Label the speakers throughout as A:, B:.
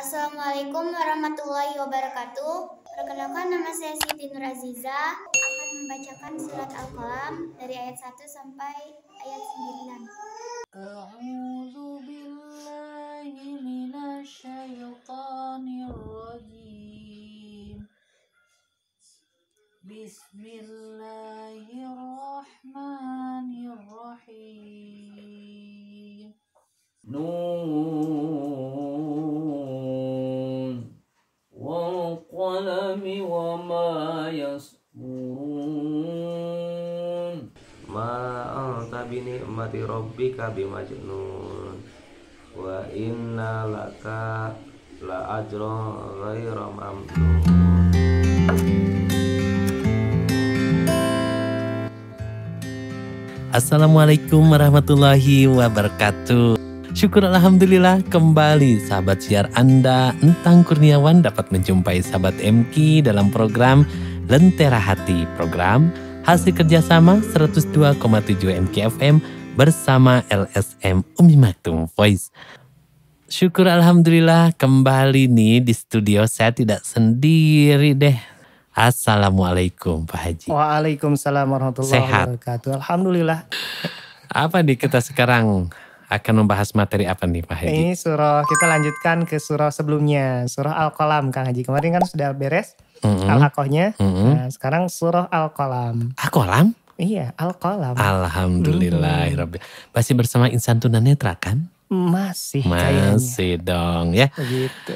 A: Assalamualaikum warahmatullahi wabarakatuh. Perkenalkan nama saya Siti Nur Aziza akan membacakan surat Al-Qalam dari ayat 1 sampai ayat 9. A'udzu billahi Bismillahirrahmanirrahim.
B: Nuh والقلم وما يسطرون
C: ما أنت بنعمة ربك بمجنون وإن لك لأجرا غير ممنون
D: Assalamualaikum warahmatullahi wabarakatuh Syukur Alhamdulillah kembali sahabat siar Anda Entang Kurniawan dapat menjumpai sahabat MK dalam program Lentera Hati Program hasil kerjasama 102,7 MKFM bersama LSM Umi Maktum Voice Syukur Alhamdulillah kembali nih di studio saya tidak sendiri deh Assalamualaikum Pak
E: Haji. Waalaikumsalam warahmatullahi wabarakatuh. Alhamdulillah.
D: Apa nih kita sekarang? akan membahas materi apa nih Pak Haji? Ini
E: surah kita lanjutkan ke surah sebelumnya, surah Al-Qalam Kang Haji. Kemarin kan sudah beres mm-hmm. Al-Aqohnya. Mm-hmm. Nah, sekarang surah Al-Qalam. Al-Qalam? Iya, Al-Qalam.
D: Alhamdulillah mm. Masih bersama insan tunanetra kan?
E: Masih Masih
D: kayaknya. dong ya. Begitu.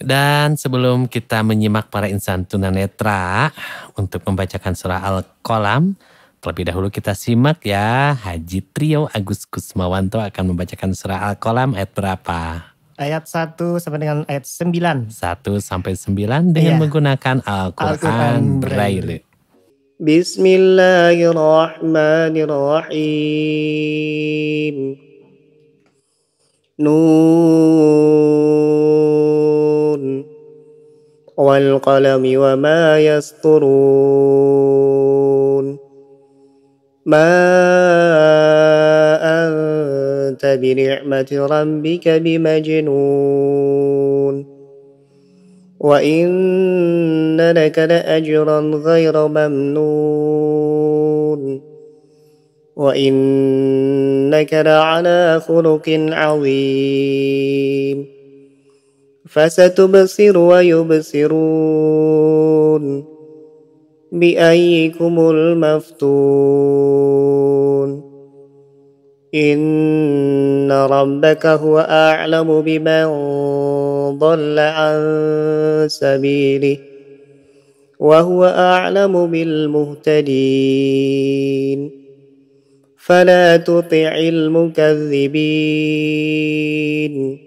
D: Dan sebelum kita menyimak para insan tunanetra untuk membacakan surah Al-Qalam, Terlebih dahulu kita simak ya, Haji Trio Agus Kusmawanto akan membacakan surah Al-Qalam ayat berapa?
E: Ayat 1 sampai dengan ayat 9.
D: 1 sampai 9 dengan yeah. menggunakan Al-Quran Al Braille.
E: Bismillahirrahmanirrahim. Nun wal qalami wa ma yasturun ما انت بنعمه ربك بمجنون وان لك لاجرا غير ممنون وانك لعلى خلق عظيم فستبصر ويبصرون بأيكم المفتون إن ربك هو أعلم بمن ضل عن سبيله وهو أعلم بالمهتدين فلا تطع المكذبين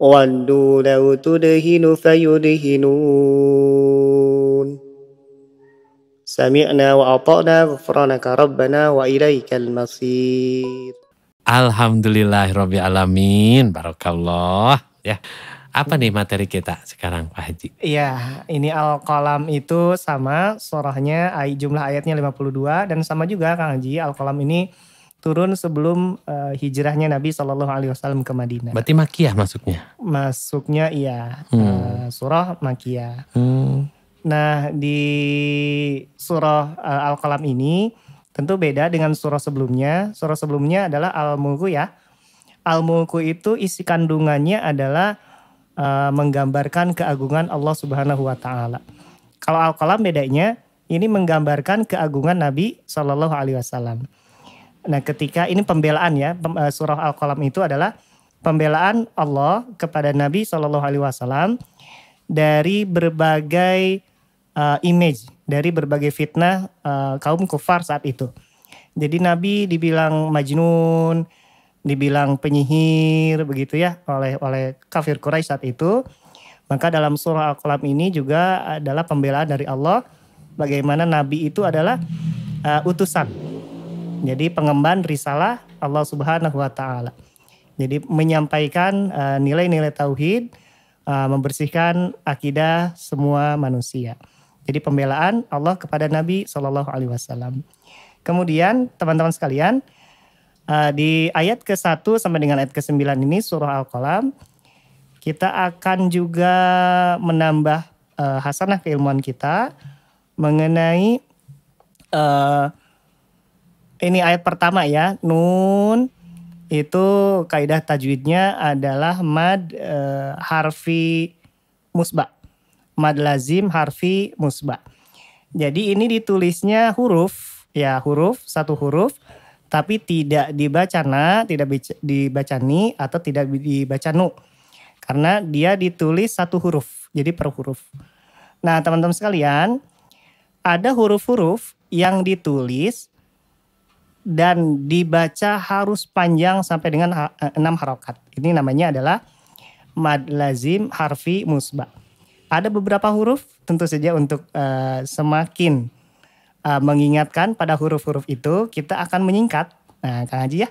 E: ودوا لو تدهن فيدهنون Sami'na wa ata'na ghufranaka rabbana wa ilaikal masir.
D: Alhamdulillah Rabbi Alamin. Barakallah. Ya. Apa nih materi kita sekarang Pak Haji?
E: Iya, ini Al-Qalam itu sama surahnya jumlah ayatnya 52 dan sama juga Kang Haji Al-Qalam ini turun sebelum uh, hijrahnya Nabi Shallallahu Alaihi Wasallam ke Madinah.
D: Berarti makiyah masuknya?
E: Masuknya iya hmm. uh, surah makiyah. Hmm. Nah, di surah eh, Al-Qalam ini tentu beda dengan surah sebelumnya. Surah sebelumnya adalah Al-Mulku ya. Al-Mulku itu isi kandungannya adalah uh, menggambarkan keagungan Allah Subhanahu wa taala. Kalau Al-Qalam bedanya ini menggambarkan keagungan Nabi Shallallahu alaihi wasallam. Nah, ketika ini pembelaan ya, eh, surah Al-Qalam itu adalah pembelaan Allah kepada Nabi Shallallahu alaihi wasallam dari berbagai uh, image dari berbagai fitnah uh, kaum kufar saat itu. Jadi Nabi dibilang majnun, dibilang penyihir begitu ya oleh oleh kafir Quraisy saat itu. Maka dalam surah Al-Qalam ini juga adalah pembelaan dari Allah bagaimana nabi itu adalah uh, utusan. Jadi pengemban risalah Allah Subhanahu wa taala. Jadi menyampaikan nilai-nilai uh, tauhid, uh, membersihkan akidah semua manusia. Jadi pembelaan Allah kepada Nabi Shallallahu Alaihi Wasallam. Kemudian teman-teman sekalian eh, di ayat ke 1 sampai dengan ayat ke 9 ini surah Al-Qalam kita akan juga menambah eh, hasanah keilmuan kita mengenai eh, ini ayat pertama ya nun itu kaidah tajwidnya adalah mad harfi musbah mad lazim harfi musba. Jadi ini ditulisnya huruf ya huruf satu huruf tapi tidak dibaca na, tidak dibaca ni atau tidak dibaca nu. Karena dia ditulis satu huruf, jadi per huruf. Nah, teman-teman sekalian, ada huruf-huruf yang ditulis dan dibaca harus panjang sampai dengan enam harokat. Ini namanya adalah mad lazim harfi musbah. Ada beberapa huruf tentu saja untuk uh, semakin uh, mengingatkan pada huruf-huruf itu kita akan menyingkat. Nah, Kang Haji ya,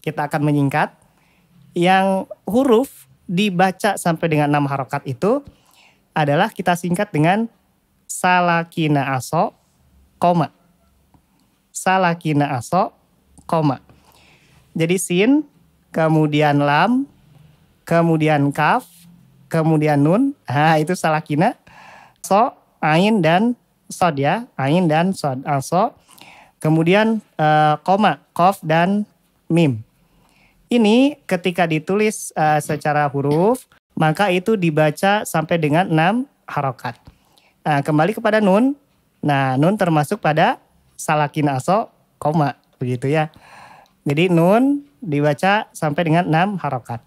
E: kita akan menyingkat yang huruf dibaca sampai dengan enam harokat itu adalah kita singkat dengan salakina aso koma. Salakina aso koma. Jadi sin, kemudian lam, kemudian kaf, kemudian nun, ha, itu kina, so, ain dan sod ya, ain dan sod, uh, so, kemudian uh, koma, kof dan mim. Ini ketika ditulis uh, secara huruf, maka itu dibaca sampai dengan enam harokat. Nah, kembali kepada nun. Nah, nun termasuk pada salakin aso, koma, begitu ya. Jadi nun dibaca sampai dengan enam harokat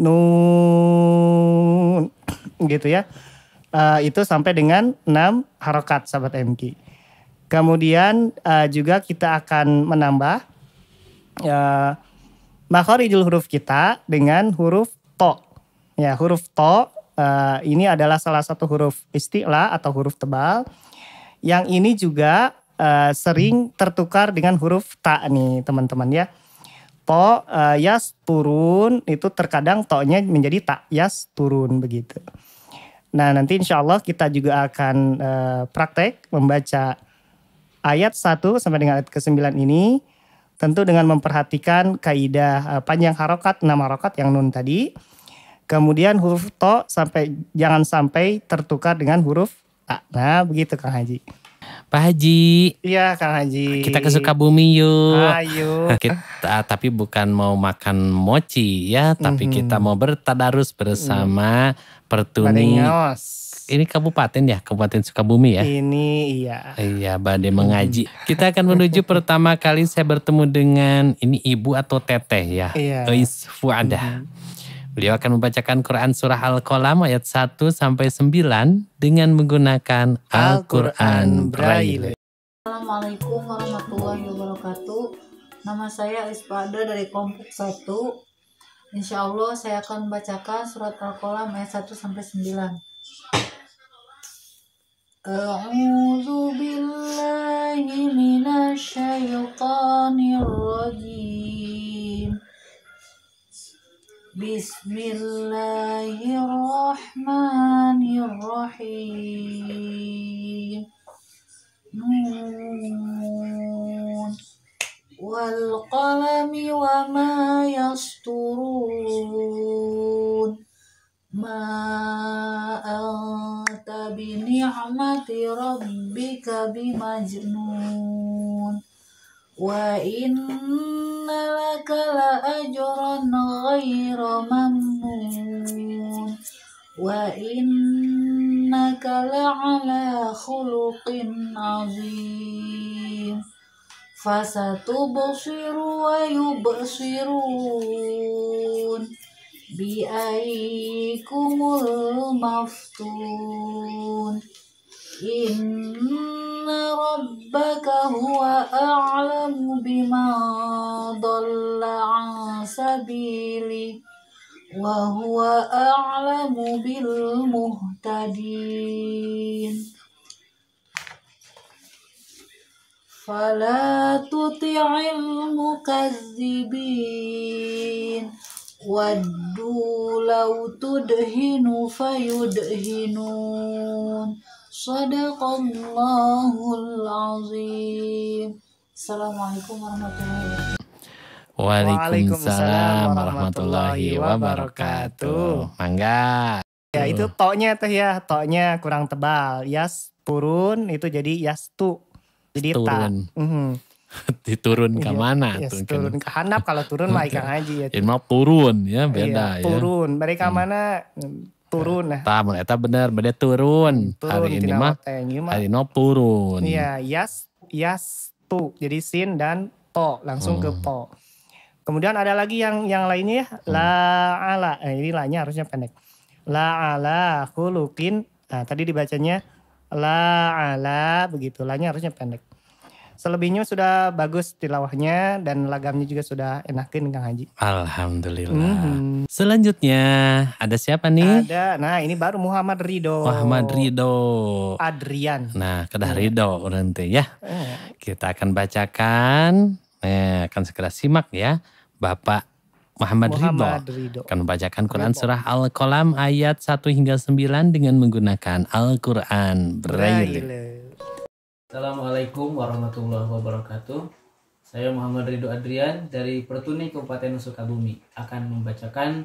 E: nun gitu ya. Uh, itu sampai dengan 6 harokat sahabat MQ. Kemudian uh, juga kita akan menambah uh, makhorijul huruf kita dengan huruf to. Ya, huruf to uh, ini adalah salah satu huruf istilah atau huruf tebal. Yang ini juga uh, sering tertukar dengan huruf ta nih teman-teman ya to uh, yas turun itu terkadang to-nya menjadi tak yas turun begitu. Nah nanti insya Allah kita juga akan uh, praktek membaca ayat 1 sampai dengan ayat ke-9 ini tentu dengan memperhatikan kaidah uh, panjang harokat, nama harokat yang nun tadi. Kemudian huruf to sampai jangan sampai tertukar dengan huruf a. Nah begitu Kang Haji.
D: Pak Haji.
E: Iya, Kang Haji. Kita ke
D: Sukabumi yuk. Ayo. Kita tapi bukan mau makan mochi ya, tapi mm -hmm. kita mau bertadarus bersama mm. Pertuni. Badengos. Ini kabupaten ya, Kabupaten Sukabumi ya.
E: Ini iya.
D: Iya, Bade mengaji. Mm. Kita akan menuju pertama kali saya bertemu dengan ini ibu atau teteh ya. Iya. ada. Mm -hmm. Beliau akan membacakan Quran Surah Al-Qalam ayat 1 sampai 9 dengan menggunakan Al-Quran
A: Braille. Assalamualaikum warahmatullahi wabarakatuh. Nama saya Ispada dari kelompok 1. Insya Allah saya akan membacakan surat Al-Qalam ayat 1 sampai 9. أعوذ بالله من الشيطان الرجيم بسم الله الرحمن الرحيم نون والقلم وما يسطرون ما أنت بنعمة ربك بمجنون وإن لك لأجرا غير ممنون وإنك لعلى خلق عظيم فستبصر ويبصرون بأيكم المفتون إن ربك هو أعلم بمن ضل عن سبيله وهو أعلم بالمهتدين فلا تطع المكذبين ودوا لو تدهن فيدهنون Sadaqallahul azim. Assalamualaikum warahmatullahi wabarakatuh. Waalaikumsalam warahmatullahi wabarakatuh.
D: Mangga.
E: Ya itu toknya tuh ya, toknya kurang tebal. Yas turun itu jadi yas tu. Jadi turun. Mm -hmm.
D: Diturun ke iya. mana? Yes, turun
E: ke handap kalau turun mah ikan haji ya.
D: Ini mau turun ya iya, beda ya.
E: Turun. Mereka hmm. mana turun nah. Eh.
D: Tahu, mun eta bener, beda turun. turun hari ini eh, mah hari no turun. Iya,
E: yas yas tu. Jadi sin dan to langsung hmm. ke po. Kemudian ada lagi yang yang lainnya ya, hmm. la ala. Eh, ini lainnya harusnya pendek. La ala hulukin. Nah, tadi dibacanya la ala begitu. lainnya harusnya pendek selebihnya sudah bagus tilawahnya dan lagamnya juga sudah enakin Kang Haji.
D: Alhamdulillah. Mm-hmm. Selanjutnya ada siapa nih?
E: Ada. Nah, ini baru Muhammad Rido. Muhammad Rido. Adrian. Nah, kedah iya. Rido nanti ya. Mm.
D: Kita akan bacakan. Eh akan segera simak ya. Bapak Muhammad, Muhammad Ridho akan membacakan Quran surah Al-Qalam ayat 1 hingga 9 dengan menggunakan Al-Quran Braille.
B: Braille. Assalamualaikum warahmatullahi wabarakatuh. Saya Muhammad Ridho Adrian dari Pertuni Kabupaten Sukabumi akan membacakan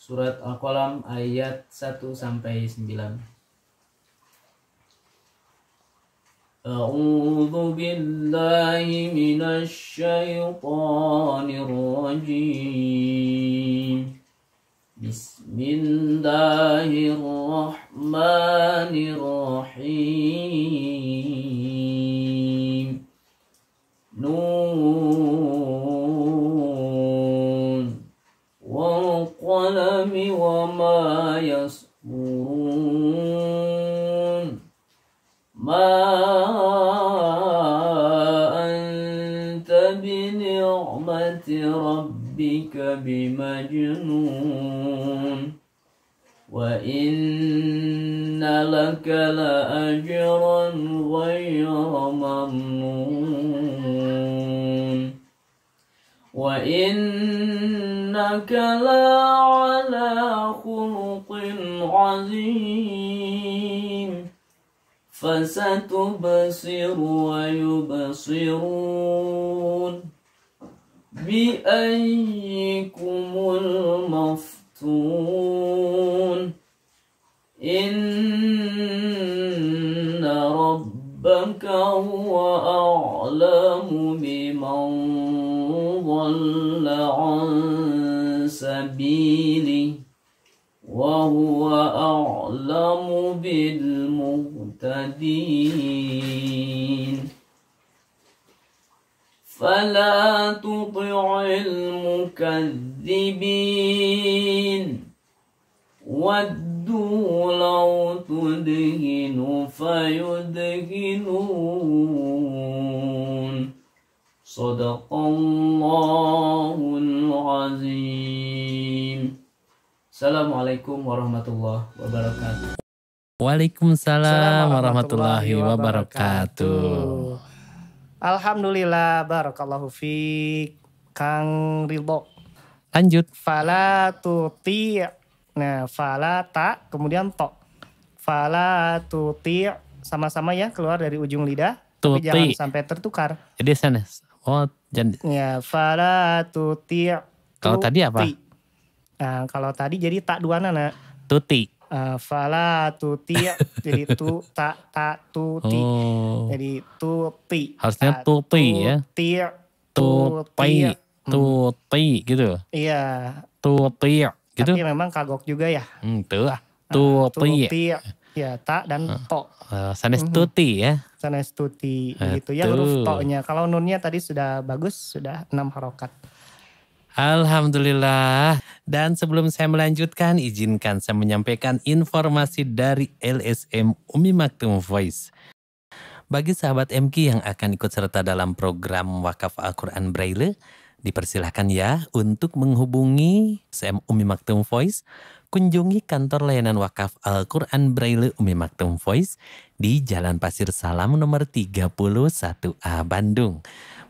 B: surat Al-Qalam ayat 1 sampai 9. الشيطان الرجيم بسم الله الرحمن Bismillahirrahmanirrahim. نون والقلم وما يسطرون ما أنت بنعمة ربك بمجنون وإن لك لأجرا غير ممنون وإنك لعلى خلق عظيم فستبصر ويبصرون بأيكم المفتون إن ربك هو أعلم بمن ضل عن سبيله وهو أعلم بالمهتدين فلا تطع المكذبين ودوا لو تدهن فيدهنون صدق الله العظيم السلام عليكم ورحمة الله وبركاته
D: Waalaikumsalam warahmatullahi wabarakatuh.
E: Alhamdulillah barakallahu fiik Kang Rilbo. Lanjut. Fala tuti. Nah, fala ta kemudian to. Fala tuti sama-sama ya keluar dari ujung lidah. Tuti. Tapi jangan sampai tertukar.
D: Jadi sana Oh, jadi
E: ya fala tuti. Kalau tadi apa? Nah, kalau tadi jadi tak dua nana. Tuti. Uh, fala tuti jadi tu tak tak tuti. Oh. Jadi tuti.
D: Harusnya tuti ya.
E: Tuti. Tuti.
D: Tuti
E: gitu. Iya. Tuti gitu. Tapi memang kagok juga ya. Hmm, tuh. Ah, tuti. Tuti. Ya, ta dan uh, to. Uh, sanestuti mhm. ya. Sanestuti gitu ya huruf to-nya. Kalau nunnya tadi sudah bagus, sudah enam harokat.
D: Alhamdulillah. Dan sebelum saya melanjutkan, izinkan saya menyampaikan informasi dari LSM Umi Maktum Voice. Bagi sahabat MK yang akan ikut serta dalam program Wakaf Al-Quran Braille, dipersilahkan ya untuk menghubungi SM Umi Maktum Voice kunjungi kantor layanan wakaf Al-Quran Braille Umi Maktum Voice di Jalan Pasir Salam nomor 31A Bandung.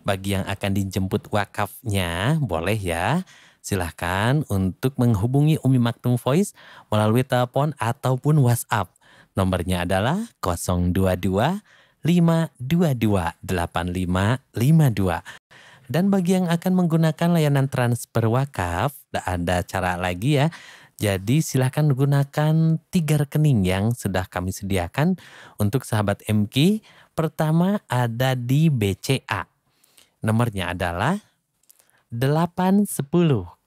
D: Bagi yang akan dijemput wakafnya, boleh ya. Silahkan untuk menghubungi Umi Maktum Voice melalui telepon ataupun WhatsApp. Nomornya adalah 022 522 8552. Dan bagi yang akan menggunakan layanan transfer wakaf, ada cara lagi ya. Jadi silahkan gunakan tiga rekening yang sudah kami sediakan untuk sahabat MK. Pertama ada di BCA. Nomornya adalah 810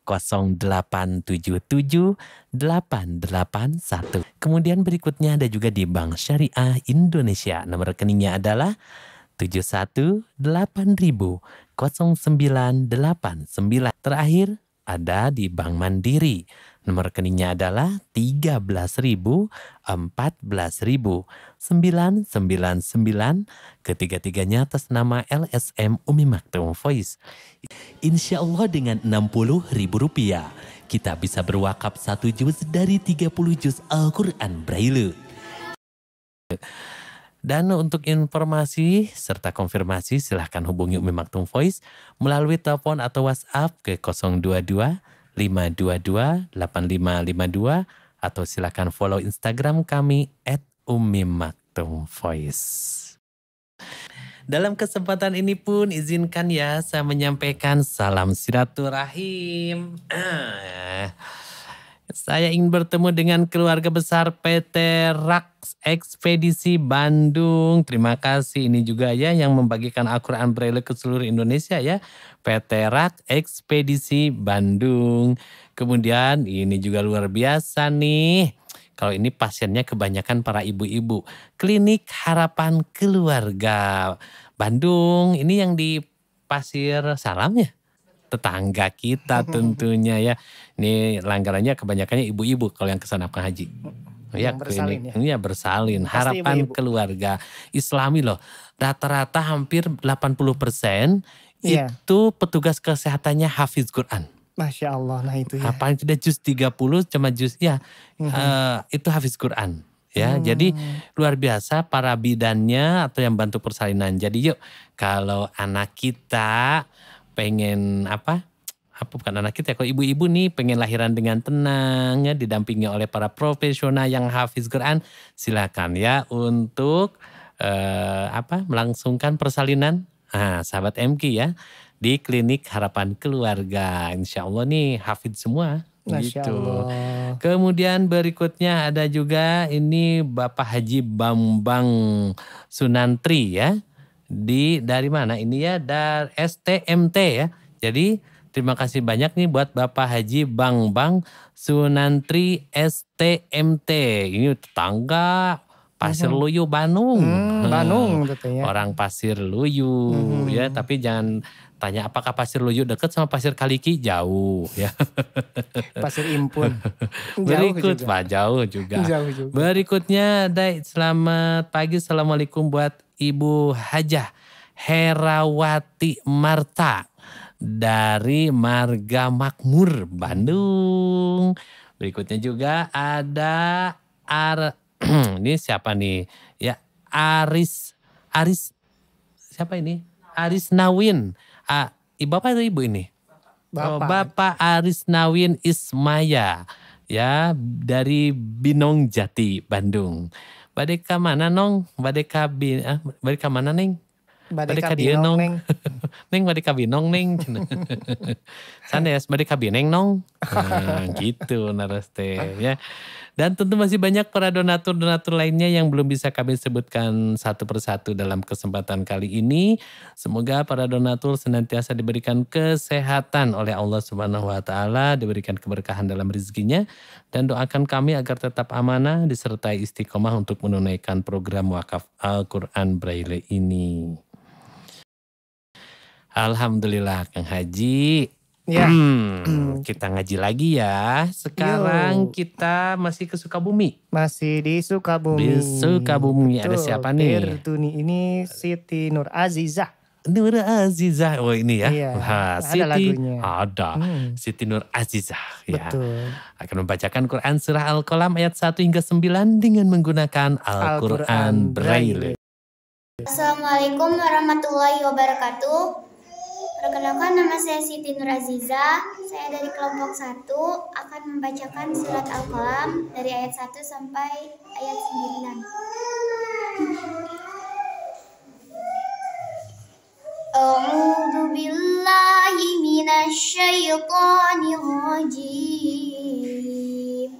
D: 0877 881. Kemudian berikutnya ada juga di Bank Syariah Indonesia. Nomor rekeningnya adalah 718000 0989. Terakhir ada di Bank Mandiri Nomor rekeningnya adalah 13.000-14.999. Ketiga-tiganya atas nama LSM Umi Maktum Voice. Insya Allah dengan 60 ribu rupiah, kita bisa berwakaf satu juz dari 30 juz Al-Quran Braille. Dan untuk informasi serta konfirmasi silahkan hubungi Umi Maktum Voice melalui telepon atau WhatsApp ke 022 522 8552 atau silakan follow Instagram kami at umimaktumvoice. Dalam kesempatan ini pun izinkan ya saya menyampaikan salam silaturahim. Eh, saya ingin bertemu dengan keluarga besar PT Rax Ekspedisi Bandung. Terima kasih ini juga ya yang membagikan Al-Quran Braille ke seluruh Indonesia ya. PT Rax Ekspedisi Bandung. Kemudian ini juga luar biasa nih. Kalau ini pasiennya kebanyakan para ibu-ibu. Klinik Harapan Keluarga Bandung. Ini yang di Pasir Salam ya? tetangga kita tentunya ya. Ini langgarannya kebanyakannya ibu-ibu kalau yang kesana haji Ya, yang bersalin klinik, ya. ya bersalin. Pasti Harapan ibu -ibu. keluarga Islami loh. Rata-rata hampir 80 persen yeah. itu petugas kesehatannya hafiz Quran.
E: Masya Allah, nah itu ya.
D: tidak sudah juz 30 cuma jus ya mm -hmm. uh, itu hafiz Quran ya. Hmm. Jadi luar biasa para bidannya atau yang bantu persalinan. Jadi yuk kalau anak kita pengen apa? apa bukan anak kita ya, kalau ibu-ibu nih pengen lahiran dengan tenang ya didampingi oleh para profesional yang hafiz Quran silakan ya untuk eh, apa melangsungkan persalinan nah, sahabat MK ya di klinik harapan keluarga insya Allah nih hafiz semua gitu. Kemudian berikutnya ada juga ini Bapak Haji Bambang Sunantri ya di dari mana ini ya dari STMT ya. Jadi terima kasih banyak nih buat Bapak Haji Bang Bang Sunantri STMT. Ini tetangga Pasir mhm. Luyu Bandung. Hmm, Bandung hmm. Orang Pasir Luyu hmm. ya, tapi jangan tanya apakah pasir Luyu dekat sama pasir Kaliki jauh ya. Pasir Impun. Jauh juga. Pak jauh juga. jauh juga. Berikutnya Dai selamat pagi Assalamualaikum buat Ibu Hajah Herawati Marta dari Marga Makmur Bandung. Berikutnya juga ada Ar ini siapa nih? Ya Aris Aris siapa ini? Aris Nawin. Ah, apa itu Ibu ini? Oh, bapak. Oh, Bapak Aris Nawin Ismaya ya dari Binong Jati Bandung. Badeka mana nong? Badeka bin, ah, badeka mana neng?
E: Badeka, dia nong. neng.
D: neng badeka nong neng. Sanes badeka bineng nong. Hmm, gitu naraste ah. ya. Dan tentu masih banyak para donatur-donatur lainnya yang belum bisa kami sebutkan satu persatu dalam kesempatan kali ini. Semoga para donatur senantiasa diberikan kesehatan oleh Allah Subhanahu wa taala, diberikan keberkahan dalam rezekinya dan doakan kami agar tetap amanah disertai istiqomah untuk menunaikan program wakaf Al-Qur'an Braille ini. Alhamdulillah Kang Haji, Ya. Hmm, hmm, kita ngaji lagi ya. Sekarang Yo.
E: kita masih ke Sukabumi. Masih di Sukabumi. Di Sukabumi Betul. ada siapa nih? Tertuni ini Siti Nur Aziza. Nur Aziza, oh ini ya. Iya, ha, Siti, ada lagunya. Ada. Hmm.
D: Siti Nur Aziza. Ya. Betul. Akan membacakan Quran Surah Al-Qalam ayat 1 hingga 9 dengan menggunakan Al-Quran Al Braille. Braille.
A: Assalamualaikum warahmatullahi wabarakatuh. Perkenalkan nama saya Siti Nur Aziza. Saya dari kelompok 1 akan membacakan surat Al-Qalam dari ayat 1 sampai ayat 9. A'udzu billahi minasyaitonir rajim.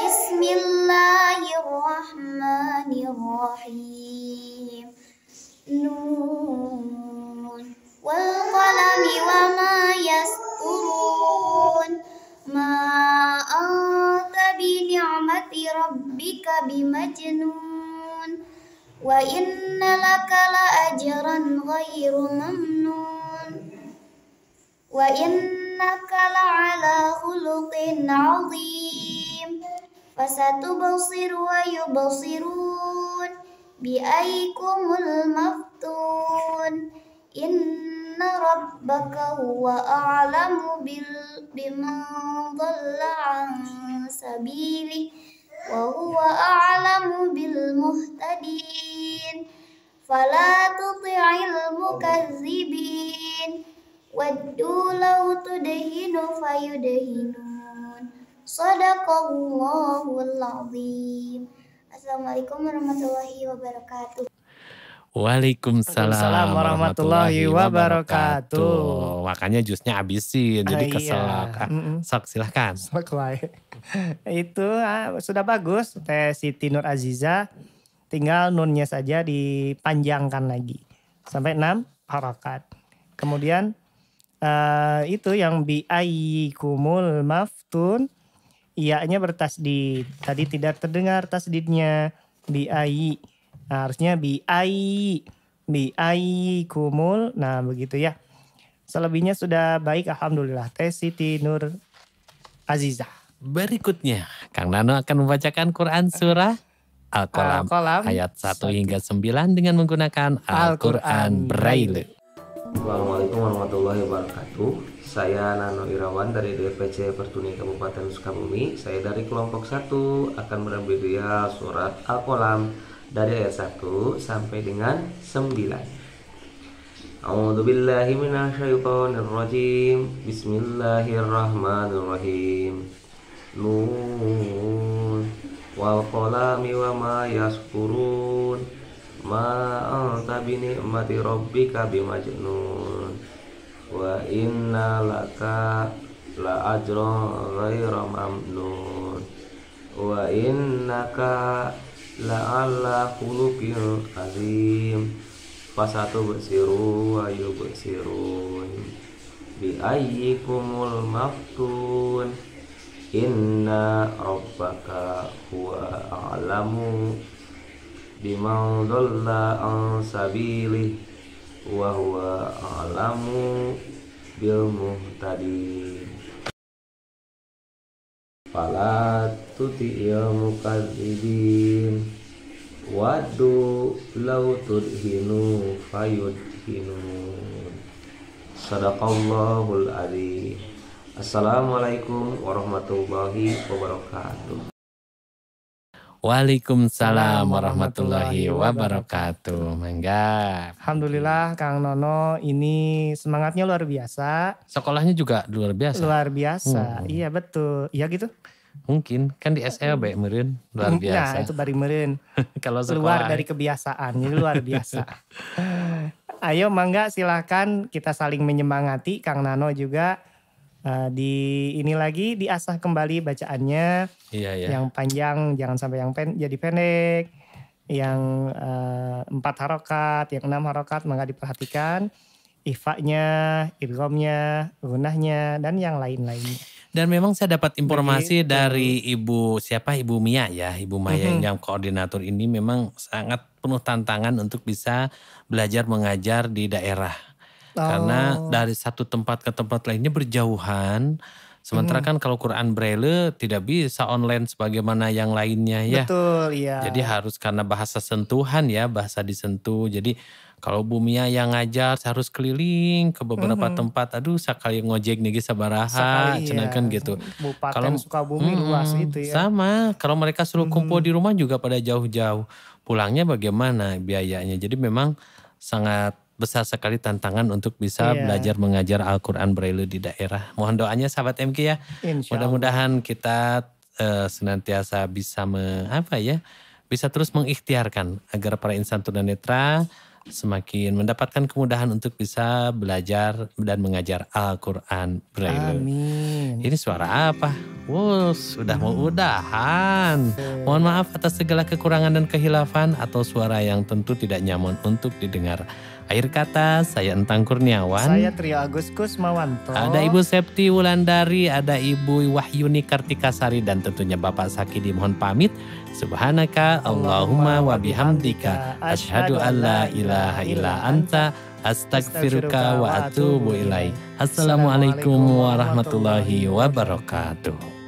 A: Bismillahirrahmanirrahim. وإن لك لأجرا غير ممنون وإنك لعلى خلق عظيم فستبصر ويبصرون بأيكم المفتون إن ربك هو أعلم بمن ضل عن سبيله وهو أعلم بالمهتدين فلا تطع المكذبين ودوا لو تدهن فيدهنون صدق الله العظيم Assalamualaikum warahmatullahi wabarakatuh
D: Waalaikumsalam, Waalaikumsalam warahmatullahi, wabarakatuh. Makanya jusnya habisin, ah, jadi ah, keselak. Iya. Sok
E: silahkan. Sok Itu ah, sudah bagus, teh Siti Nur Aziza. Tinggal nunnya saja dipanjangkan lagi. Sampai enam harakat. Kemudian uh, itu yang biayikumul maftun. Ianya bertasdid. Tadi tidak terdengar tasdidnya. Biayi Nah, harusnya bi ai bi ai kumul. Nah, begitu ya. Selebihnya sudah baik alhamdulillah. Teh Siti Nur Aziza. Berikutnya,
D: Kang Nano akan membacakan Quran surah
C: Al-Qalam, Al ayat 1 hingga 9
D: dengan menggunakan Al-Quran Al Braille.
C: Assalamualaikum warahmatullahi wabarakatuh. Saya Nano Irawan dari DPC Pertuni Kabupaten Sukabumi. Saya dari kelompok 1 akan mengambil surat Al-Qalam dari ayat 1 sampai dengan 9. A'udzu billahi minasyaitonir rajim. Bismillahirrahmanirrahim. Nun wal qalami wa ma yasfurun. Ma anta bi ni'mati rabbika bimajnun. Wa inna laka la ajra ghaira mamnun. Wa innaka la'alla khuluqin azim fasatu basiru wa yubsirun bi ayyikumul maftun inna rabbaka huwa a'lamu biman dhalla an sabili wa huwa a'lamu bil muhtadin fala ya mukadzibin wadu lau tudhinu fayudhinu sadaqallahul adzim assalamualaikum warahmatullahi wabarakatuh
D: Waalaikumsalam warahmatullahi wabarakatuh. Mangga.
E: Alhamdulillah Kang Nono ini semangatnya luar biasa. Sekolahnya juga luar biasa. Luar biasa. Hmm. Iya betul. Iya gitu. Mungkin kan di SLB hmm. meren hmm, ya, luar biasa. Nah, itu bari meren. Kalau luar dari kebiasaan, ini luar biasa. Ayo mangga silahkan kita saling menyemangati Kang Nono juga uh, di ini lagi diasah kembali bacaannya. Iya, iya. Yang panjang jangan sampai yang pen jadi pendek. Yang uh, empat harokat, yang enam harokat maka diperhatikan ifaknya, irgomnya gunahnya dan yang lain-lainnya.
D: Dan memang saya dapat informasi Jadi, dari Ibu siapa Ibu Mia ya, Ibu Maya mm -hmm. yang koordinator ini memang sangat penuh tantangan untuk bisa belajar mengajar di daerah
A: Oh. Karena dari
D: satu tempat ke tempat lainnya berjauhan. Sementara hmm. kan kalau Quran Braille tidak bisa online sebagaimana yang lainnya ya.
E: Betul, iya. Jadi
D: harus karena bahasa sentuhan ya, bahasa disentuh. Jadi kalau Bumia yang ngajar harus keliling ke beberapa -hmm. tempat. Aduh, sekali ngojek nih sabaraha, iya. cenah kan gitu. Bupaten kalau bumi hmm, luas itu ya. Sama, kalau mereka suruh kumpul di rumah juga pada jauh-jauh. Pulangnya bagaimana biayanya? Jadi memang sangat besar sekali tantangan untuk bisa yeah. belajar mengajar Al-Quran Braille di daerah. Mohon doanya sahabat MK ya. Mudah-mudahan kita uh, senantiasa bisa me, apa ya bisa terus mengikhtiarkan agar para insan tunanetra semakin mendapatkan kemudahan untuk bisa belajar dan mengajar Al-Quran Braille. Amin. Ini suara apa? Wus, sudah mau udahan. Mohon maaf atas segala kekurangan dan kehilafan atau suara yang tentu tidak nyaman untuk didengar. Akhir kata, saya Entang Kurniawan. Saya
E: Trio Agus Kusmawanto. Ada Ibu
D: Septi Wulandari, ada Ibu Wahyuni Kartikasari, dan tentunya Bapak Sakidi mohon pamit. Subhanaka Allahumma wa bihamdika asyhadu an ilaha illa anta astagfiruka wa atubu ilaik. Assalamualaikum warahmatullahi wabarakatuh.